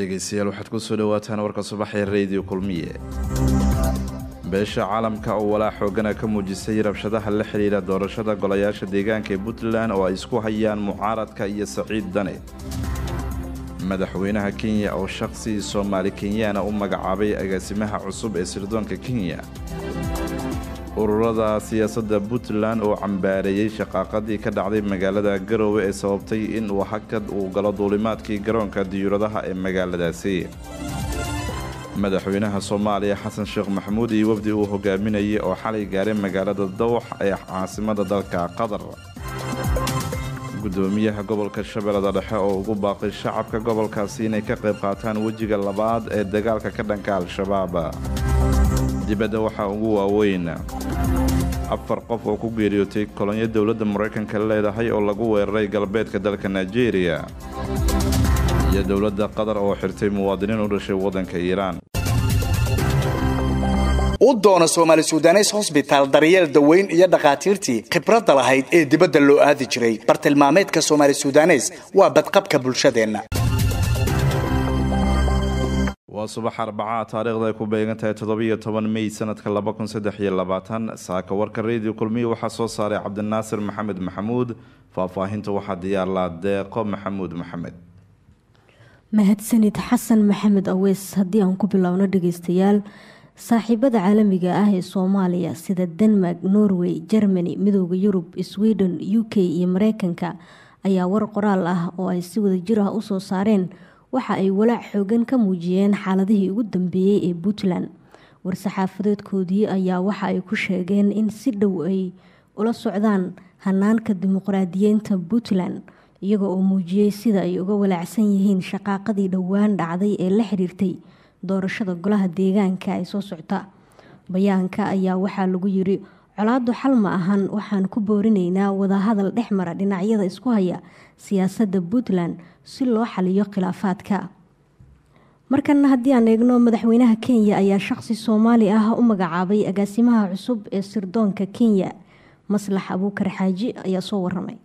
dhegaystayaal waxaad ku soo dhowaataan warka subax ee rediyo kulmiye beesha caalamka oo walaa xoogana ka muujisay rabshadaha la xidhiira doorashada golayaasha deegaanka ee puntland oo ay isku hayaan mucaaradka iyo saciid dane madaxweynaha kenya oo shakhsi soomaali kenyaana u magacaabay agaasimaha cusub ee sirdoonka kenya ururada siyaasadda puntland oo cambaareeyey shaqaaqadii ka dhacday magaalada garowe ee sababtay in uu hakad uu galo duulimaadkii garoonka diyuuradaha ee magaaladaasi madaxweynaha soomaaliya xasan sheekh maxamuud iyo wafdi uu hogaaminayay oo xalay gaaray magaalada dawx ee caasimada dalka qatar gudoomiyaha gobolka shabeellada dhexe oo ugu baaqay shacabka gobolkaasi inay ka qayb qaataan wejiga labaad ee dagaalka ka dhanka al-shabaab dibadda waxaa ugu waaweyn afar qof oo ku geeriyootay kolonyo dowladda maraykanka leedahay oo lagu weeraray galbeedka dalka nigeria iyo dowladda qatar oo xirtay muwaadiniin u dhashay waddanka iiraan u doono soomaali sudanes hosbitaal daryeel daweyn iyo dhakhaatiirtii khibradda lahayd ee dibadda loo aadi jiray bartilmaameedka somali sudanes waa badqabka bulshadeenna waa subax arbacaa taariikhda ay ku beegan tahay toddobiyo toban mey sanadka laba kun saddex iyo labaatan saaka warka reediyo kulmiya waxaa soo saaray cabdinaasir maxamed maxamuud faahfaahinta waxaa diyaarlaa deeqo maxamuud maxamed mahadsanid xasan maxamed aweys haddii aan ku bilowno dhageystayaal saaxiibada caalamiga ah ee soomaaliya sida denmark norway germany midooda yurub sweden u k iyo mareykanka ayaa war qoraal ah oo ay si wada jir ah usoo saareen waxa ay walaac xoogan ka muujiyeen xaaladihii ugu dambeeyey ee puntland war-saxaafadeedkoodii ayaa waxa ay ku sheegeen in si dhow ay ula socdaan hanaanka dimuqraadiyeynta puntland iyaga oo muujiyey sida ay uga walaacsan yihiin shaqaaqadii dhowaan dhacday ee la xiriirtay doorashada golaha deegaanka ee soo socta bayaanka ayaa waxaa lagu yiri colaaddu xal ma ahan waxaan ku boorinaynaa wadahadal dhex mara dhinacyada isku haya siyaasadda puntland si loo xaliyo khilaafaadka markana haddii aan eegno madaxweynaha kenya ayaa shaqsi soomaali ah u magacaabay agaasimaha cusub ee sirdoonka kenya maslax abuukar xaaji ayaa soo waramay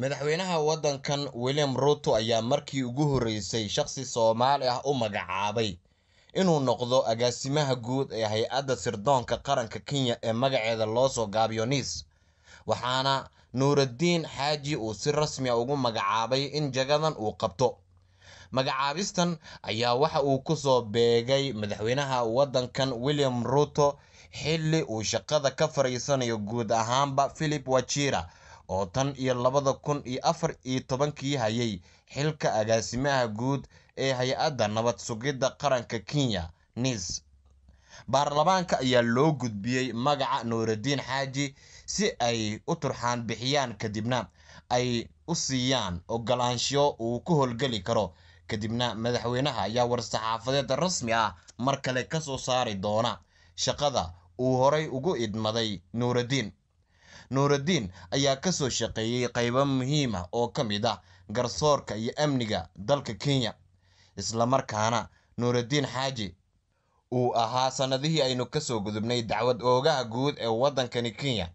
madaxweynaha waddankan william ruuto ayaa markii ugu horeysay shaqsi soomaali ah u magacaabay inuu noqdo agaasimaha guud ee hay-adda sirdoonka qaranka kenya ee magaceeda loo soo gaabiyo niis waxaana nuuraddiin xaaji uu si rasmi a ah ugu magacaabay in jagadan uu qabto magacaabistan ayaa waxa uu ku soo beegay madaxweynaha waddankan william ruuto xilli uu shaqada ka fariisanayo guud ahaanba philip wajira oo tan iyo labada kun iyo afar iyo tobankii hayay xilka agaasimaha guud ee hay-adda nabad sugidda qaranka kenya nis baarlamaanka ayaa loo gudbiyey magaca nuuridiin xaaji si ay u turxaan bixiyaan kadibna ay u siiyaan ogolaansho uu ku howlgeli karo kadibna madaxweynaha ayaa war-saxaafadeed rasmi ah mar kale ka soo saari doona shaqada uu horay ugu idmaday nuuraddiin nuuraddiin ayaa ka soo shaqeeyey qaybo muhiima ah oo ka mid ah garsoorka iyo amniga dalka kenya islamarkaana nuuraddiin xaaji uu ahaa sannadihii aynu ka soo gudubnay dacwad oogaha guud ee waddankani kenya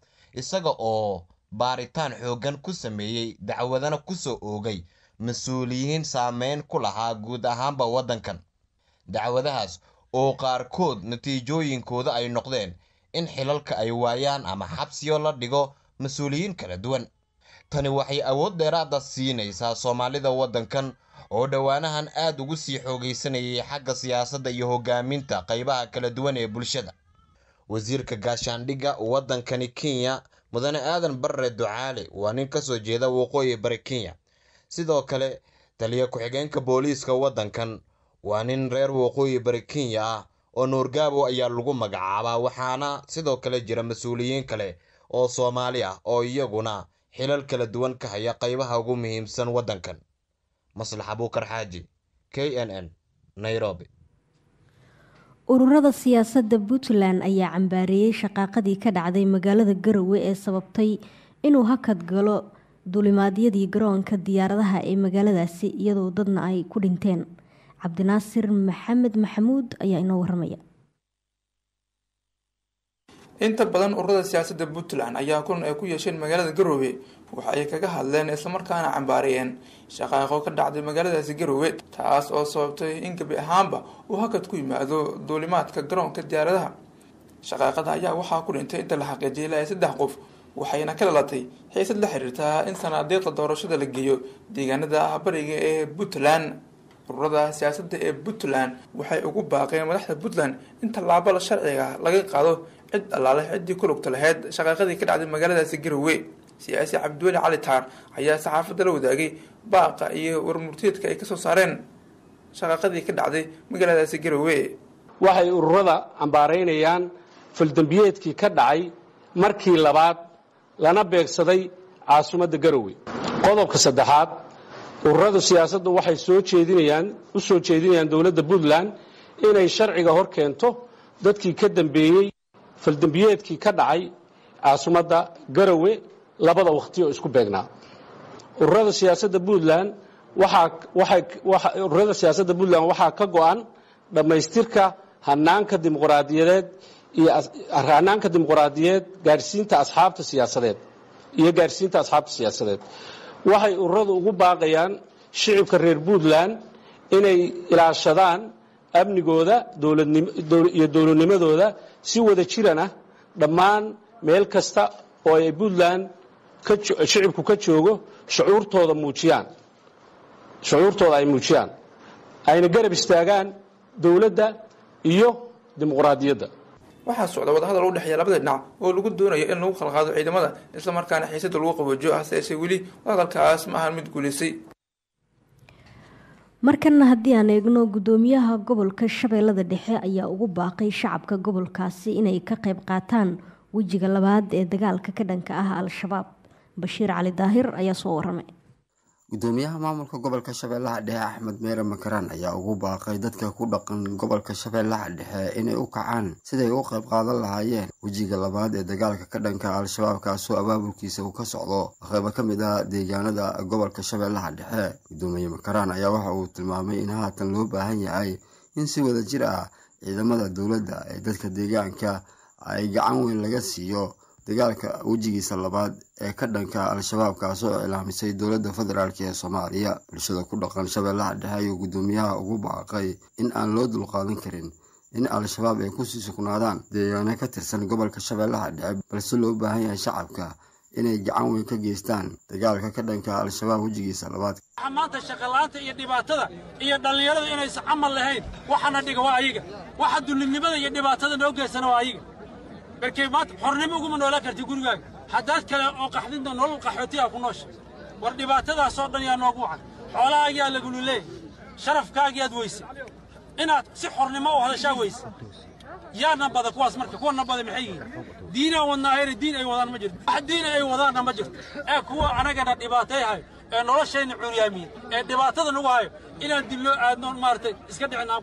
isaga oo baaritaan xooggan ku sameeyey dacwadana ku soo oogay mas-uuliyiin saameyn ku lahaa guud ahaanba waddankan dacwadahaas oo qaarkood natiijooyinkooda ay noqdeen in xilalka ay waayaan ama xabsiyo la dhigo mas-uuliyiin kala duwan tani waxay awood dheeraada ah siinaysaa soomaalida waddankan oo dhowaanahan aad ugu sii xoogaysanayay xagga siyaasadda iyo hogaaminta qaybaha kala duwan ee bulshada wasiirka gaashaandhigga waddankani kenya mudane aadan barre ducaale waa nin ka soo jeeda waqooyi bari kenya sidoo kale taliya ku-xigeenka booliiska waddankan waa nin reer waqooyi bari kenya ah oo nuurgaabo ayaa lagu magacaabaa waxaana sidoo kale jira mas-uuliyiin kale oo soomaali ah oo iyaguna xilal kala duwan ka haya qaybaha ugu muhiimsan waddankan maslaxa buukar xaaji k n n nairobi ururada siyaasadda puntland ayaa cambaareeyey shaqaaqadii ka dhacday magaalada garowe ee sababtay inuu hakad galo dulimaadyadii garoonka diyaaradaha ee magaaladaasi iyadoo dadna ay ku dhinteen cabdinaasir maxamed maxamuud ayaa inoo waramaya inta badan ururada siyaasadda puntland ayaa kulan ay ku yeesheen magaalada garowe waxa ay kaga hadleen islamarkaana cambaariyeen shaqaaqo ka dhacday magaaladaasi garowe taas oo sababtay in gabi ahaanba uu hakad ku yimaado duulimaadka garoonka diyaaradaha shaqaaqada ayaa waxaa ku dhintay inta la xaqiijiyay ilaa saddex qof waxayna ka dhalatay xiisad la xiriirtaa in sanaadeeqda doorashada la geeyo deegaanada bariga ee puntland ururada siyaasadda ee puntland waxay ugu baaqeen madaxda puntland in tallaabada sharciga laga qaado cid allaale ciddii ku lugta lahayd shaqaaqadii ka dhacday magaaladaasi garowe siyaasi cabdiweli cali taar ayaa saxaafadda la wadaagay baaqa iyo warmurtiyeedka ay kasoo saareen shaqaaqadii ka dhacday magaaladaasi garowe waxay ururada cambaaraynayaan fuldembiyeedkii ka dhacay markii labaad lana beegsaday caasimadda garowe qodobka saddexaad ururadu siyaasaddu waxay soo jeedinayaan u soo jeedinayaan dowladda puntland inay sharciga hor keento dadkii ka dambeeyey faldembiyeedkii ka dhacay caasimadda garowe labada wakhti oo isku beegnaa ururada siyaasada buntland ururada siyaasadda puntland waxaa ka go'an dhammaystirka hanaanka dimuqraadiyadeed iyo hanaanka dimuqraadiyeed gaadhsiinta asxaabta siyaasadeed iyo gaadhsiinta asxaabta siyaasadeed waxay ururadu ugu baaqayaan shicibka reer puntland inay ilaashadaan amnigooda iyo dowladnimadooda si wada jirana ah, dhammaan meel kasta oo ay puntland shicibku ka joogo shucuurtooda muujiyaan shucuurtooda ay muujiyaan ayna garab istaagaan dowladda iyo dimuqraadiyadda waxaa socda wadahadal u dhexeeya labada dhinac oo lagu doonayo in lagu khalqaado ciidamada isla markaana xiisadda lagu qaboojiyo ah si ayse weli wadahadalkaas ma ahan mid guulaysay markana haddii aan eegno gudoomiyaha gobolka shabeellada dhexe ayaa ugu baaqay shacabka gobolkaasi inay ka qayb qaataan wejiga labaad ee dagaalka ka dhanka ah al-shabaab bashiir cali daahir ayaa soo waramay gudoomiyaha maamulka gobolka shabeellaha dhexe axmed meere makaraan ayaa ugu baaqay dadka ku dhaqan gobolka shabeellaha dhexe inay u kacaan siday u qayb qaadan lahaayeen wejiga labaad ee dagaalka ka dhanka al-shabaab kaasoo abaabulkiisa uu ka socdo qeyba ka mid ah deegaanada gobolka shabeellaha dhexe gudoomiye makaraan ayaa waxa uu tilmaamay in haatan loo baahan yahay in si wada jir ah ciidamada dowladda ee dadka deegaanka ay gacan weyn laga siiyo dagaalka wejigiisa labaad ee ka dhanka al-shabaab kaasoo iclaamisay dowladda federaalk ee soomaaliya bulshada ku dhaqan shabeellaha dhexe ayuu guddoomiyaha ugu baaqay in aan loo dulqaadan karin in al-shabaab ay kusii sugnaadaan deegaano ka tirsan gobolka shabeellaha dhexe balse loo baahan yahay shacabka inay gacan weyn ka geystaan dagaalka ka dhanka al-shabaab wejigiisa labaad maanta shaqalaanta iyo dhibaatada iyo dhallinyarada inaysan camal lahayn waxana dhiga waa ayaga waxa dulinimada iyo dhibaatada noo geysana waa ayaga لكن ما تحرن مقوم ولا كرتي قرقة حدات كلا قحدين دون ولا قحوتي أكو نش وردي باتدا صوتنا يا نوبوع حالا أجي على قولوا لي شرف كاجي أدويس إن سحرن ما وهذا شويس يا نبض أكو أسمر أكو نبض محيي دينا والنهاير الدين أي وضع مجرد حد دين أي وضع مجرد أكو أنا قدرت باتي هاي ee nolosheenna cuuryaamiye ee dhibaatada nagu hayo inaan dib loo aadno maaragtay iska dhicin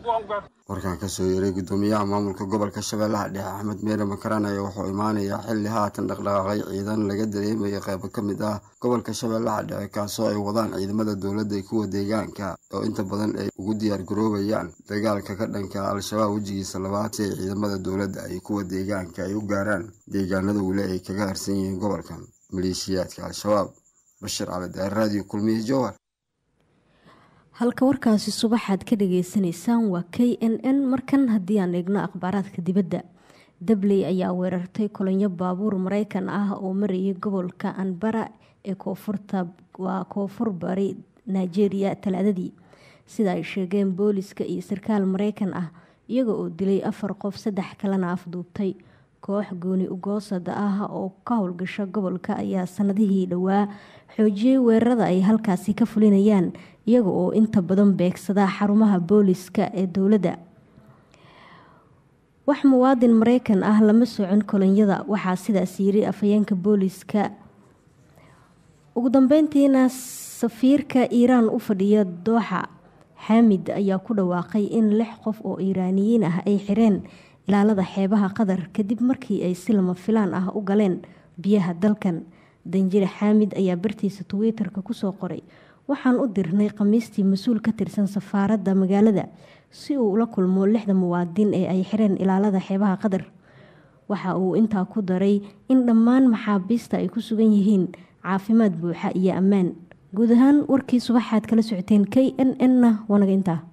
warkan ka yeeray guddoomiyaha maamulka gobolka shabeellaha dhexe axmed meere makaraan ayaa wuxuu imaanayaa xilli haatan dhaqdhaqaaqay ciidan laga dareemayo qaybo ka mid ah gobolka shabeellaha dhexe kaasoo ay wadaan ciidamada dowladda iyo kuwa deegaanka oo inta badan ay ugu diyaar garoobayaan dagaalka ka dhanka al-shabaab wejigiisa labaad si ay ciidamada dowladda iyo kuwa deegaanka ay u gaaraan deegaanada weli ay kaga harsan yihiin gobolkan maleeshiyaadka al-shabaab bashir calidaar raadiyo kulmiye jowhar halka warkaasi subaxaad ka dhagaysanaysaan waa k n n markan haddii aan eegno akhbaaraadka dibadda dabley ayaa weerartay kolonyo baabuur mareykan ah oo marayay gobolka anbara ee waa koonfur bari nigeria talaadadii sida ay sheegeen booliska iyo sarkaal mareykan ah iyaga oo dilay afar qof saddex kalena afduubtay koox gooni ugoosada ah oo ka howlgasha gobolka ayaa sanadihii dhowaa xoojiyey weerarada ay halkaasi ka fulinayaan iyaga oo inta badan beegsada xarumaha booliska ee dowladda wax muwaadin mareykan ah lama socon kolonyada waxaa sidaas yiri afhayeenka booliska ugu dambeyntiina safiirka iiraan u fadhiya dooxa xaamid ayaa ku dhawaaqay in lix qof oo iiraaniyiin ah ay xireen ilaalada xeebaha qatar kadib markii ay si lama filaan ah u galeen biyaha dalkan danjire xaamid ayaa bartiisa twitterka kusoo qoray waxaan u dirnay khamiistii mas-uul ka tirsan safaaradda magaalada si uu ula kulmo lixda muwaadin ee ay xireen ilaalada xeebaha qatar waxa uu intaa ku daray in dhammaan maxaabiista ay ku sugan yihiin caafimaad buuxa iyo ammaan guud ahaan warkii subaxaad kala socoteen k n n na waanaga intaa